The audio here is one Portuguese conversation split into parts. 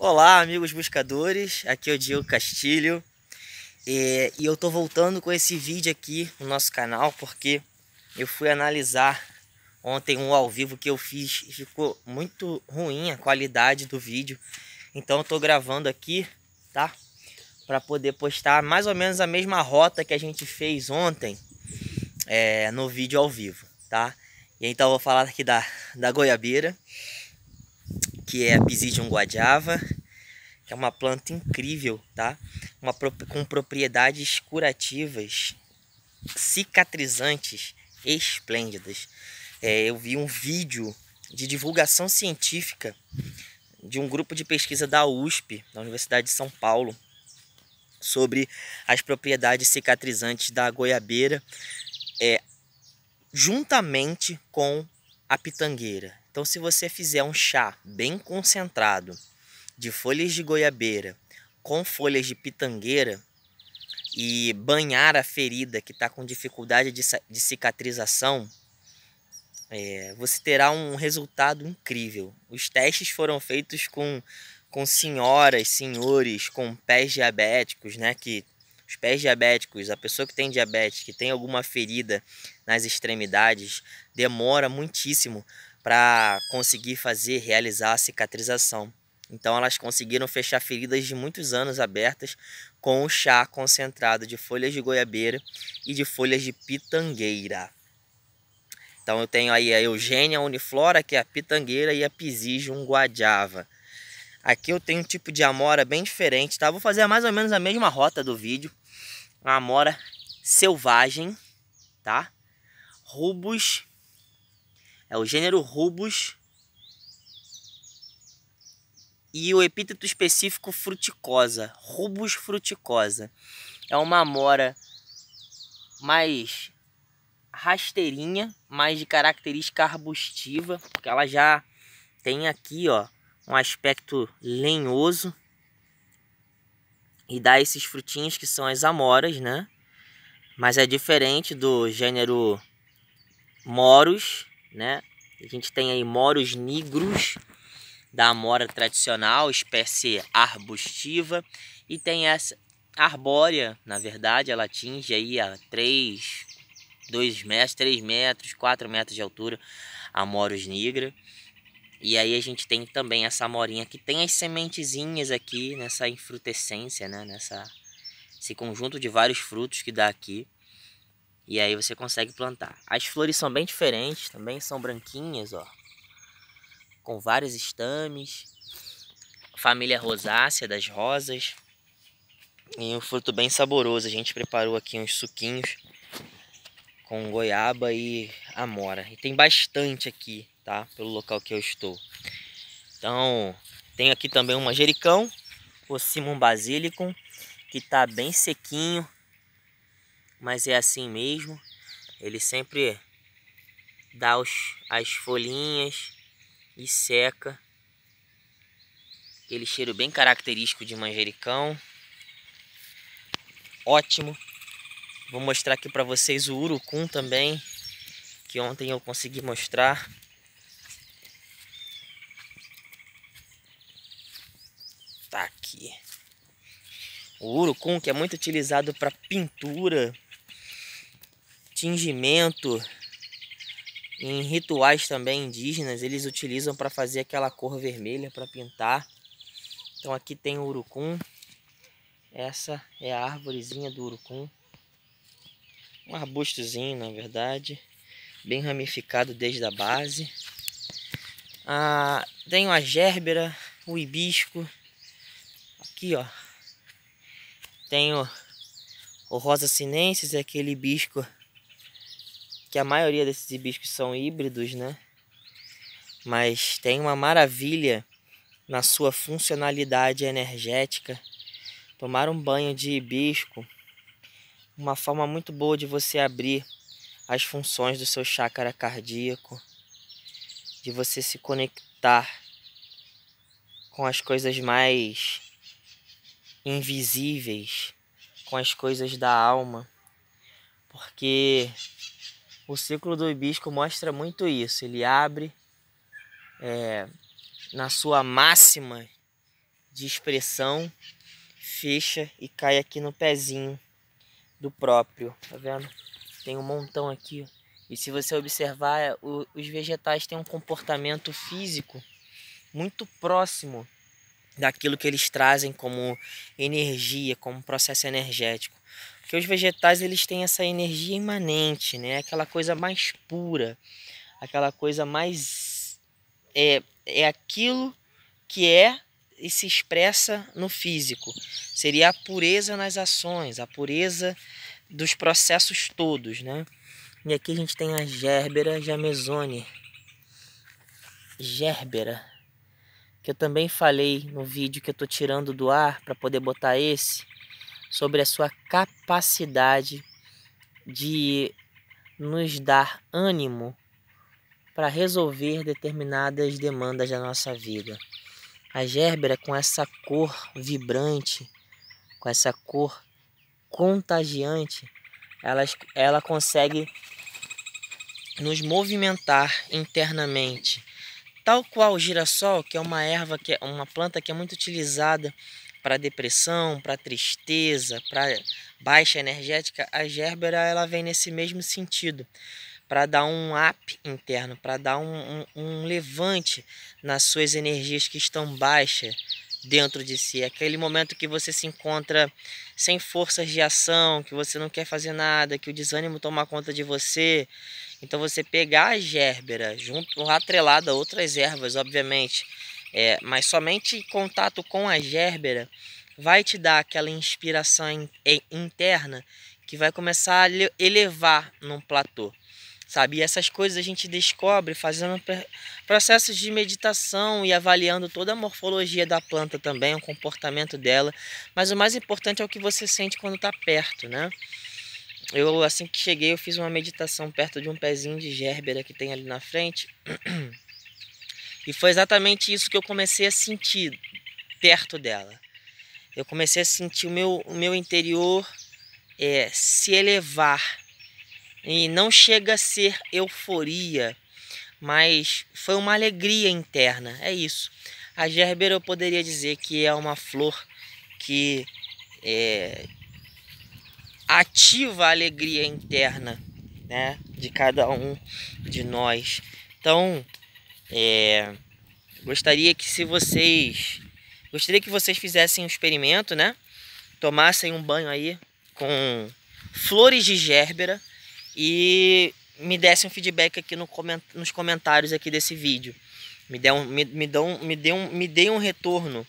Olá, amigos buscadores. Aqui é o Diego Castilho. É, e eu tô voltando com esse vídeo aqui no nosso canal porque eu fui analisar ontem um ao vivo que eu fiz e ficou muito ruim a qualidade do vídeo. Então eu tô gravando aqui, tá? Para poder postar mais ou menos a mesma rota que a gente fez ontem é, no vídeo ao vivo, tá? E então eu vou falar aqui da, da goiabeira que é a Pisidium guadiava, que é uma planta incrível, tá? Uma, com propriedades curativas, cicatrizantes, esplêndidas. É, eu vi um vídeo de divulgação científica de um grupo de pesquisa da USP, da Universidade de São Paulo, sobre as propriedades cicatrizantes da goiabeira, é, juntamente com a pitangueira. Então, se você fizer um chá bem concentrado de folhas de goiabeira com folhas de pitangueira e banhar a ferida que está com dificuldade de, de cicatrização, é, você terá um resultado incrível. Os testes foram feitos com, com senhoras, senhores, com pés diabéticos, né? Que os pés diabéticos, a pessoa que tem diabetes, que tem alguma ferida nas extremidades, demora muitíssimo para conseguir fazer, realizar a cicatrização. Então elas conseguiram fechar feridas de muitos anos abertas com o chá concentrado de folhas de goiabeira e de folhas de pitangueira. Então eu tenho aí a Eugênia uniflora, que é a pitangueira, e a Pisidium guadiava. Aqui eu tenho um tipo de amora bem diferente, tá? Vou fazer mais ou menos a mesma rota do vídeo. Uma amora selvagem, tá? Rubus é o gênero rubus e o epíteto específico fruticosa, rubus fruticosa. É uma amora mais rasteirinha, mais de característica arbustiva, porque ela já tem aqui, ó, um aspecto lenhoso e dá esses frutinhos que são as amoras, né? Mas é diferente do gênero Moros, né? A gente tem aí moros nigros da amora tradicional, espécie arbustiva, e tem essa arbórea, na verdade, ela atinge aí a 3, 2 metros, 3 metros, 4 metros de altura, a moros nigra. E aí a gente tem também essa morinha que tem as sementezinhas aqui nessa infrutescência, né? Nessa, esse conjunto de vários frutos que dá aqui. E aí você consegue plantar. As flores são bem diferentes também, são branquinhas, ó. Com vários estames. Família rosácea das rosas. E um fruto bem saboroso. A gente preparou aqui uns suquinhos com goiaba e amora. E tem bastante aqui, tá? Pelo local que eu estou. Então, tem aqui também um manjericão, o simum basilicum, que tá bem sequinho, mas é assim mesmo. Ele sempre dá os, as folhinhas e seca. Aquele cheiro bem característico de manjericão. Ótimo. Vou mostrar aqui para vocês o urucum também, que ontem eu consegui mostrar. Tá aqui. O urucum que é muito utilizado para pintura, tingimento, em rituais também indígenas, eles utilizam para fazer aquela cor vermelha para pintar. Então aqui tem o urucum. Essa é a árvorezinha do urucum. Um arbustozinho, na verdade, bem ramificado desde a base. Ah, tenho a gérbera, o hibisco. Aqui, ó. Tenho o rosa sinensis, é aquele hibisco que a maioria desses hibiscos são híbridos, né? Mas tem uma maravilha na sua funcionalidade energética. Tomar um banho de hibisco, uma forma muito boa de você abrir as funções do seu chácara cardíaco, de você se conectar com as coisas mais invisíveis, com as coisas da alma, porque o ciclo do hibisco mostra muito isso. Ele abre é, na sua máxima de expressão, fecha e cai aqui no pezinho do próprio. Tá vendo? Tem um montão aqui. E se você observar, o, os vegetais têm um comportamento físico muito próximo daquilo que eles trazem como energia, como processo energético. Porque os vegetais eles têm essa energia imanente, né? Aquela coisa mais pura, aquela coisa mais é, é aquilo que é e se expressa no físico. Seria a pureza nas ações, a pureza dos processos todos, né? E aqui a gente tem a Gerbera jamesone. Gerbera, que eu também falei no vídeo que eu tô tirando do ar para poder botar esse sobre a sua capacidade de nos dar ânimo para resolver determinadas demandas da nossa vida. A gérbera é com essa cor vibrante, com essa cor contagiante, ela, ela consegue nos movimentar internamente. Tal qual o girassol, que é uma erva, que é uma planta que é muito utilizada para depressão, para tristeza, para baixa energética, a Gerbera ela vem nesse mesmo sentido, para dar um up interno, para dar um, um, um, levante nas suas energias que estão baixas dentro de si. Aquele momento que você se encontra sem forças de ação, que você não quer fazer nada, que o desânimo toma conta de você. Então você pegar a Gerbera junto, atrelada a outras ervas, obviamente, é, mas somente contato com a Gerbera vai te dar aquela inspiração in, in, é, interna que vai começar a elevar num platô, sabe? E essas coisas a gente descobre fazendo processos de meditação e avaliando toda a morfologia da planta também, o comportamento dela. Mas o mais importante é o que você sente quando está perto, né? Eu, assim que cheguei, eu fiz uma meditação perto de um pezinho de gerbera que tem ali na frente. E foi exatamente isso que eu comecei a sentir perto dela. Eu comecei a sentir o meu, o meu interior é, se elevar. E não chega a ser euforia, mas foi uma alegria interna, é isso. A Gerber eu poderia dizer que é uma flor que é, ativa a alegria interna né, de cada um de nós. Então, é, gostaria que se vocês gostaria que vocês fizessem um experimento, né? Tomassem um banho aí com flores de gérbera e me dessem um feedback aqui no coment, nos comentários aqui desse vídeo. Me dê um, me, me, dão, me, dê um, me dê um retorno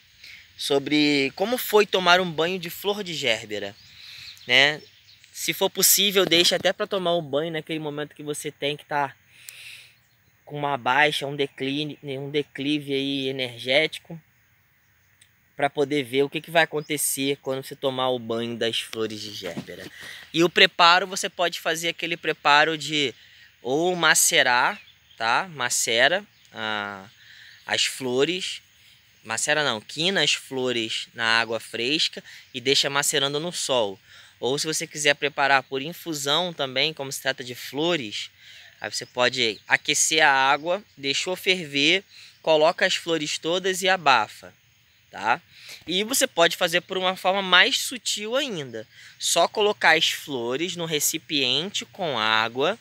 sobre como foi tomar um banho de flor de gérbera, né? Se for possível, deixe até para tomar o banho naquele momento que você tem que estar tá com uma baixa, um declínio, né, um declive aí energético para poder ver o que, que vai acontecer quando você tomar o banho das flores de gérbera. E o preparo, você pode fazer aquele preparo de ou macerar, tá? Macera ah, as flores, macera não, quina as flores na água fresca e deixa macerando no sol. Ou se você quiser preparar por infusão também, como se trata de flores, Aí você pode aquecer a água, deixou ferver, coloca as flores todas e abafa, tá? E você pode fazer por uma forma mais sutil ainda. Só colocar as flores no recipiente com água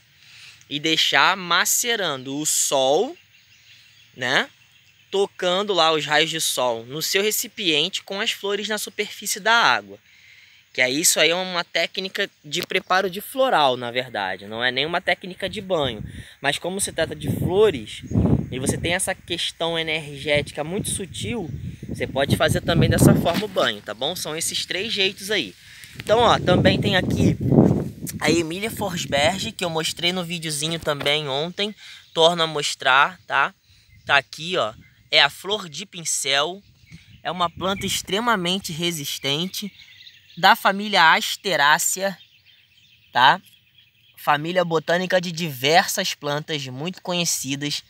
e deixar macerando o sol, né? Tocando lá os raios de sol no seu recipiente com as flores na superfície da água. Que é isso aí é uma técnica de preparo de floral, na verdade. Não é nenhuma técnica de banho. Mas como se trata de flores e você tem essa questão energética muito sutil, você pode fazer também dessa forma o banho, tá bom? São esses três jeitos aí. Então, ó, também tem aqui a Emília Forsberg, que eu mostrei no videozinho também ontem. Torno a mostrar, tá? Tá aqui, ó. É a flor de pincel. É uma planta extremamente resistente da família Asterácea, tá? Família botânica de diversas plantas muito conhecidas.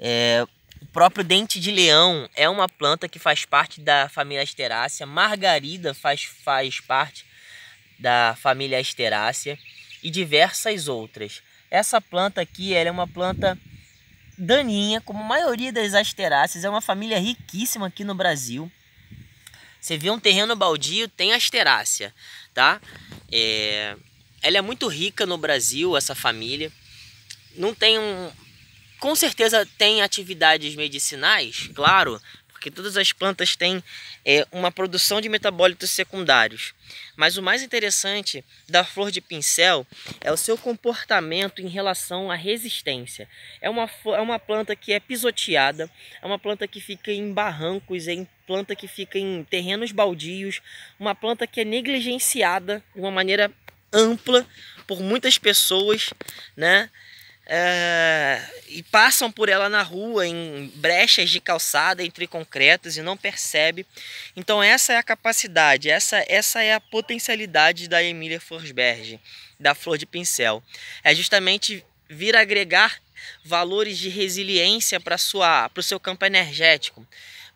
É, o próprio dente de leão é uma planta que faz parte da família Asterácea. Margarida faz, faz parte da família Asterácea e diversas outras. Essa planta aqui ela é uma planta daninha, como a maioria das Asteráceas. É uma família riquíssima aqui no Brasil. Você vê um terreno baldio, tem asterácea, tá? É... Ela é muito rica no Brasil, essa família. Não tem um... Com certeza tem atividades medicinais, claro, porque todas as plantas têm é, uma produção de metabólitos secundários. Mas o mais interessante da flor de pincel é o seu comportamento em relação à resistência. É uma, é uma planta que é pisoteada, é uma planta que fica em barrancos, é uma planta que fica em terrenos baldios, uma planta que é negligenciada de uma maneira ampla por muitas pessoas, né? Uh, e passam por ela na rua, em brechas de calçada, entre concretos e não percebe. Então essa é a capacidade, essa, essa é a potencialidade da Emília Forsberg, da Flor de Pincel. É justamente vir agregar valores de resiliência para o seu campo energético.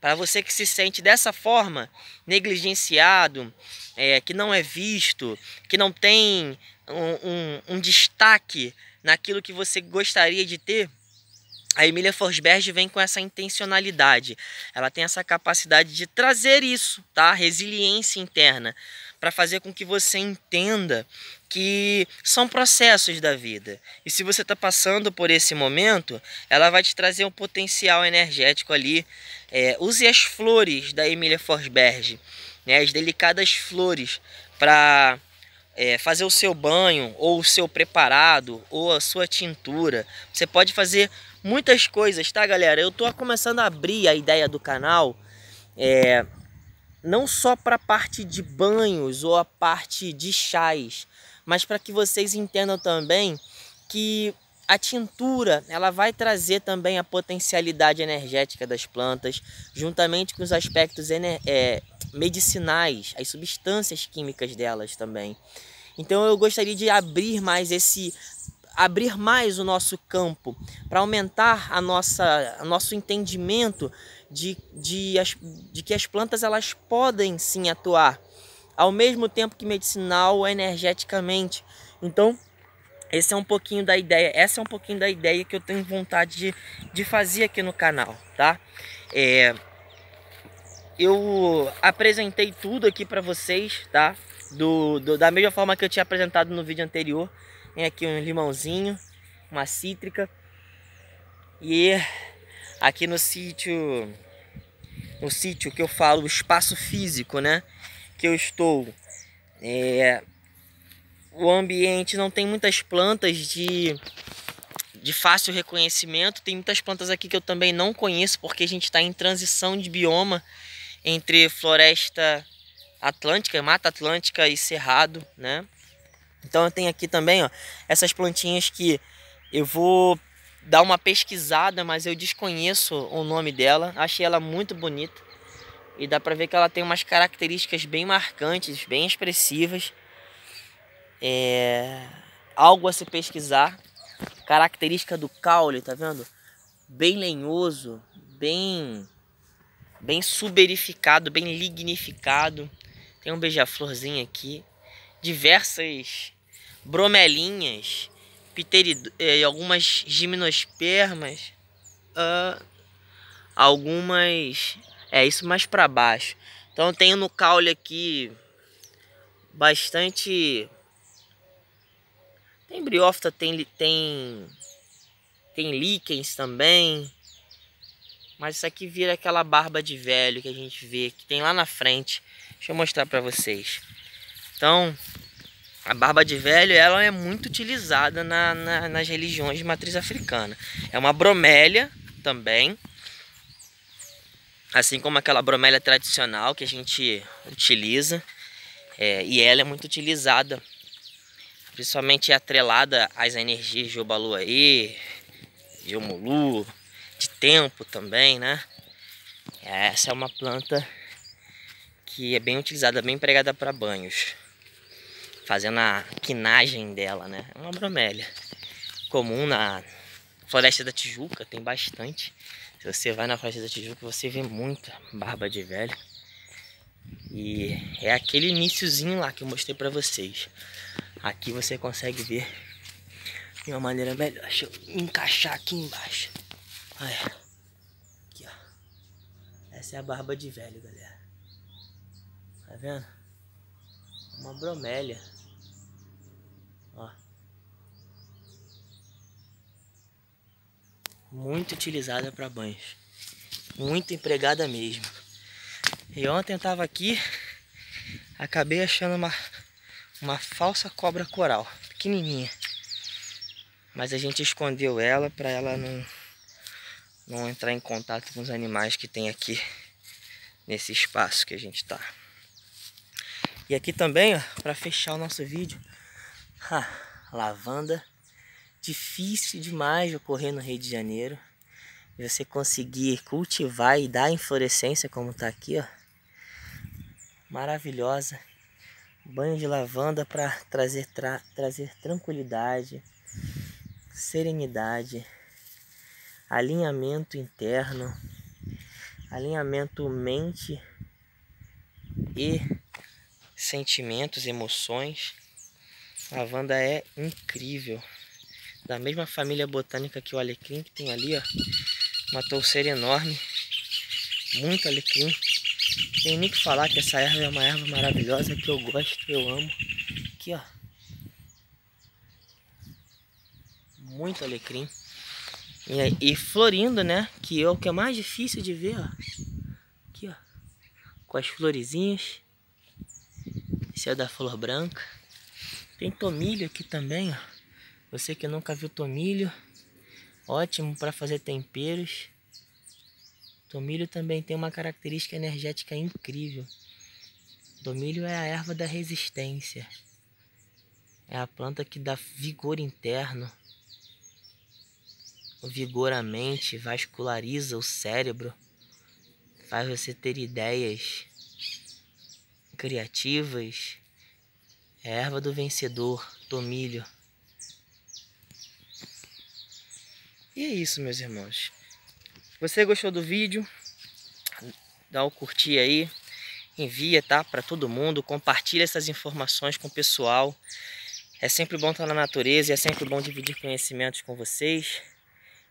Para você que se sente dessa forma, negligenciado, é, que não é visto, que não tem um, um, um destaque naquilo que você gostaria de ter, a Emília Forsberg vem com essa intencionalidade. Ela tem essa capacidade de trazer isso, tá? Resiliência interna, para fazer com que você entenda que são processos da vida. E se você está passando por esse momento, ela vai te trazer um potencial energético ali. É, use as flores da Emília Forsberg, né? As delicadas flores para é, fazer o seu banho, ou o seu preparado, ou a sua tintura. Você pode fazer muitas coisas, tá galera? Eu tô começando a abrir a ideia do canal, é, não só para a parte de banhos ou a parte de chás, mas para que vocês entendam também que a tintura ela vai trazer também a potencialidade energética das plantas, juntamente com os aspectos é, medicinais, as substâncias químicas delas também. Então eu gostaria de abrir mais esse abrir mais o nosso campo para aumentar a nossa nosso entendimento de, de, as, de que as plantas elas podem sim atuar ao mesmo tempo que medicinal energeticamente. Então esse é um pouquinho da ideia, essa é um pouquinho da ideia que eu tenho vontade de, de fazer aqui no canal, tá? É, eu apresentei tudo aqui para vocês, tá? Do, do, da mesma forma que eu tinha apresentado no vídeo anterior. Tem aqui um limãozinho, uma cítrica. E aqui no sítio, no sítio que eu falo, o espaço físico, né? Que eu estou... É, o ambiente não tem muitas plantas de, de fácil reconhecimento. Tem muitas plantas aqui que eu também não conheço, porque a gente está em transição de bioma entre floresta atlântica, mata atlântica e cerrado, né? Então eu tenho aqui também ó, essas plantinhas que eu vou dar uma pesquisada, mas eu desconheço o nome dela. Achei ela muito bonita e dá para ver que ela tem umas características bem marcantes, bem expressivas. É, algo a se pesquisar. Característica do caule, tá vendo? Bem lenhoso, bem bem suberificado, bem lignificado. Tem um beija-florzinho aqui. Diversas bromelinhas, pterido, é, algumas gimnospermas, uh, algumas... É, isso mais para baixo. Então eu tenho no caule aqui bastante tem briófita, tem, tem, tem líquens também. Mas isso aqui vira aquela barba de velho que a gente vê, que tem lá na frente. Deixa eu mostrar para vocês. Então, a barba de velho ela é muito utilizada na, na, nas religiões de matriz africana. É uma bromélia também. Assim como aquela bromélia tradicional que a gente utiliza. É, e ela é muito utilizada Principalmente atrelada às energias de aí, de Omulu, de tempo também, né? Essa é uma planta que é bem utilizada, bem pregada para banhos. Fazendo a quinagem dela, né? É uma bromélia. Comum na Floresta da Tijuca, tem bastante. Se você vai na Floresta da Tijuca, você vê muita barba de velho. E é aquele iníciozinho lá que eu mostrei para vocês. Aqui você consegue ver de uma maneira melhor. Deixa eu encaixar aqui embaixo. Olha. Aqui, ó. Essa é a barba de velho, galera. Tá vendo? Uma bromélia. Ó. Muito utilizada para banhos. Muito empregada mesmo. E ontem eu tava aqui, acabei achando uma uma falsa cobra coral, pequenininha. Mas a gente escondeu ela para ela não, não entrar em contato com os animais que tem aqui nesse espaço que a gente está. E aqui também, para fechar o nosso vídeo, ah, lavanda. Difícil demais de ocorrer no Rio de Janeiro. Você conseguir cultivar e dar inflorescência como está aqui, ó. Maravilhosa. Banho de lavanda para trazer, tra trazer tranquilidade, serenidade, alinhamento interno, alinhamento mente e sentimentos, emoções. Lavanda é incrível. Da mesma família botânica que o alecrim que tem ali, ó, uma touceira enorme, muito alecrim. Tem nem que falar que essa erva é uma erva maravilhosa que eu gosto, que eu amo. Aqui, ó. Muito alecrim. E, e florindo, né? Que é o que é mais difícil de ver, ó. Aqui, ó. Com as florezinhas. Esse é da flor branca. Tem tomilho aqui também, ó. Você que nunca viu tomilho, ótimo para fazer temperos. Tomilho também tem uma característica energética incrível. Tomilho é a erva da resistência. É a planta que dá vigor interno, vigor à mente, vasculariza o cérebro, faz você ter ideias criativas. É a erva do vencedor, tomilho. E é isso, meus irmãos você gostou do vídeo, dá o um curtir aí, envia, tá, para todo mundo, compartilha essas informações com o pessoal. É sempre bom estar na natureza e é sempre bom dividir conhecimentos com vocês.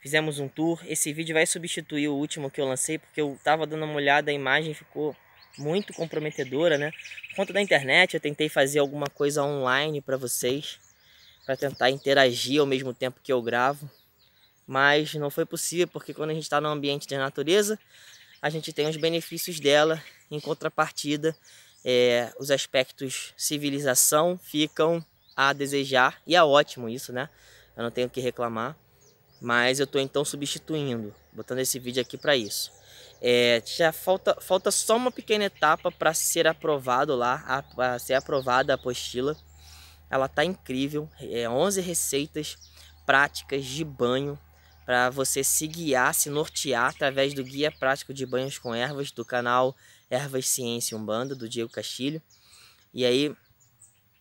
Fizemos um tour, esse vídeo vai substituir o último que eu lancei, porque eu estava dando uma olhada, a imagem ficou muito comprometedora, né? Por conta da internet, eu tentei fazer alguma coisa online para vocês, para tentar interagir ao mesmo tempo que eu gravo mas não foi possível porque quando a gente está no ambiente da natureza, a gente tem os benefícios dela, em contrapartida, é, os aspectos civilização ficam a desejar, e é ótimo isso, né? Eu não tenho que reclamar, mas eu estou então substituindo, botando esse vídeo aqui para isso. É, já falta, falta só uma pequena etapa para ser aprovado lá, para ser aprovada a apostila. Ela tá incrível, é 11 receitas práticas de banho para você se guiar, se nortear através do Guia Prático de Banhos com Ervas do canal Ervas Ciência Umbanda, do Diego Castilho. E aí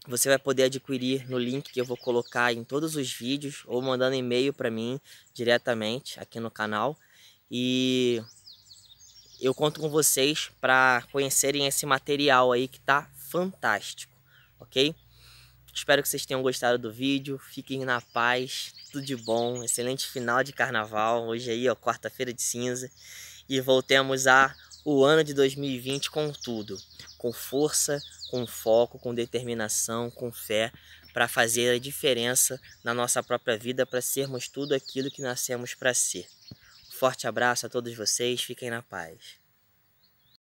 você vai poder adquirir no link que eu vou colocar em todos os vídeos ou mandando e-mail para mim diretamente aqui no canal. E eu conto com vocês para conhecerem esse material aí que tá fantástico, ok? Espero que vocês tenham gostado do vídeo. Fiquem na paz. Tudo de bom. Excelente final de carnaval. Hoje aí, ó, quarta-feira de cinza. E voltemos a o ano de 2020 com tudo. Com força, com foco, com determinação, com fé para fazer a diferença na nossa própria vida, para sermos tudo aquilo que nascemos para ser. forte abraço a todos vocês. Fiquem na paz.